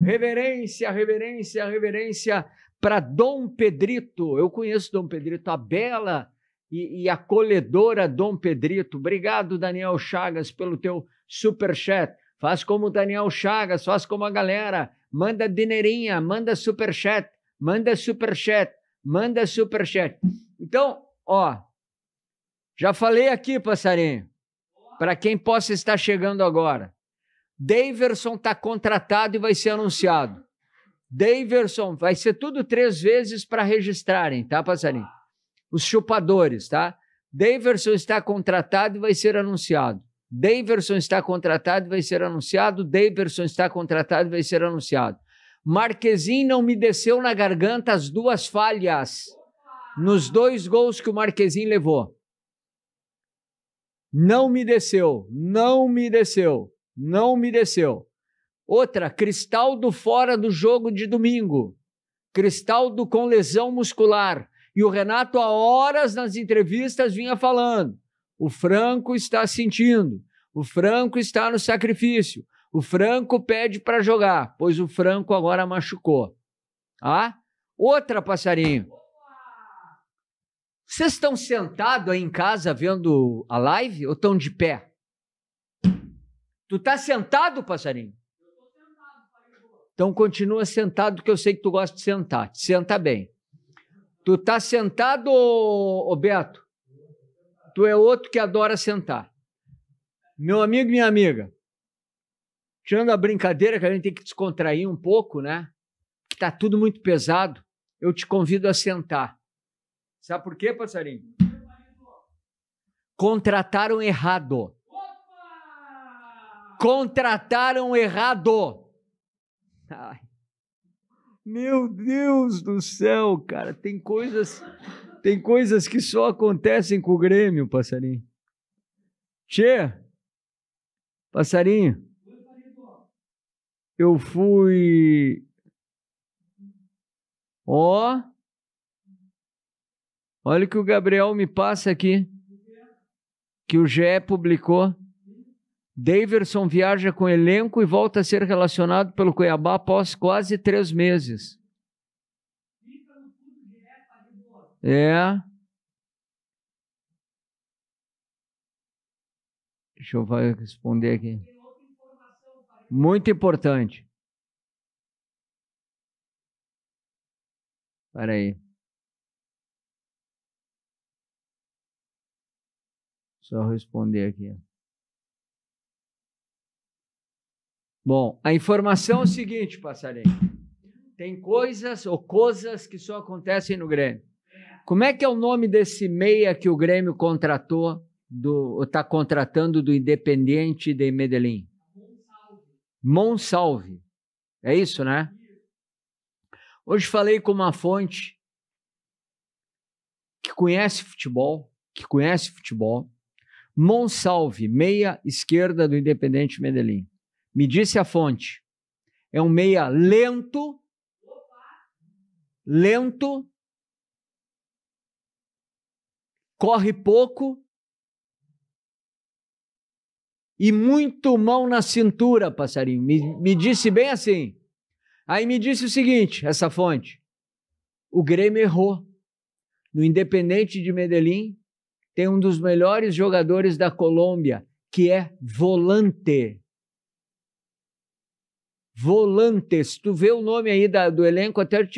Reverência, reverência, reverência para Dom Pedrito. Eu conheço Dom Pedrito, a bela e, e acolhedora Dom Pedrito. Obrigado, Daniel Chagas, pelo teu super chat. Faz como o Daniel Chagas, faz como a galera. Manda dinheirinha, manda super chat, manda super chat, manda super chat. Então, ó, já falei aqui, passarinho, para quem possa estar chegando agora. Daverson está contratado e vai ser anunciado. Daverson, vai ser tudo três vezes para registrarem, tá, passarinho? Os chupadores, tá? Daverson está contratado e vai ser anunciado. Daverson está contratado e vai ser anunciado. Daverson está contratado e vai ser anunciado. Marquezinho não me desceu na garganta as duas falhas nos dois gols que o Marquezinho levou. Não me desceu, não me desceu. Não me desceu. Outra, Cristaldo fora do jogo de domingo. Cristaldo com lesão muscular. E o Renato, há horas nas entrevistas, vinha falando. O Franco está sentindo. O Franco está no sacrifício. O Franco pede para jogar, pois o Franco agora machucou. Ah? Outra, passarinho. Vocês estão sentados aí em casa vendo a live ou estão de pé? Tu está sentado, passarinho? Então continua sentado, que eu sei que tu gosta de sentar. Te senta bem. Tu está sentado, ô, ô Beto? Tu é outro que adora sentar. Meu amigo, e minha amiga, tirando a brincadeira que a gente tem que descontrair um pouco, né? Que tá tudo muito pesado. Eu te convido a sentar. Sabe por quê, passarinho? Contrataram errado contrataram errado. Ai. Meu Deus do céu, cara, tem coisas tem coisas que só acontecem com o Grêmio, passarinho. Tchê, passarinho, eu fui. Ó, olha o que o Gabriel me passa aqui, que o GE publicou. Daverson viaja com elenco e volta a ser relacionado pelo Cuiabá após quase três meses. É. Deixa eu responder aqui. Muito importante. Espera aí. Só responder aqui. Bom, a informação é o seguinte, passarinho. Tem coisas ou coisas que só acontecem no Grêmio. Como é que é o nome desse meia que o Grêmio contratou, do, está contratando do Independente de Medellín? Monsalve. É isso, né? Hoje falei com uma fonte que conhece futebol, que conhece futebol. Monsalve, meia esquerda do Independente Medellín. Me disse a fonte. É um meia lento, lento, corre pouco e muito mão na cintura, passarinho. Me, me disse bem assim. Aí me disse o seguinte: essa fonte. O Grêmio errou. No Independente de Medellín, tem um dos melhores jogadores da Colômbia, que é volante volantes. Tu vê o nome aí da, do elenco, até te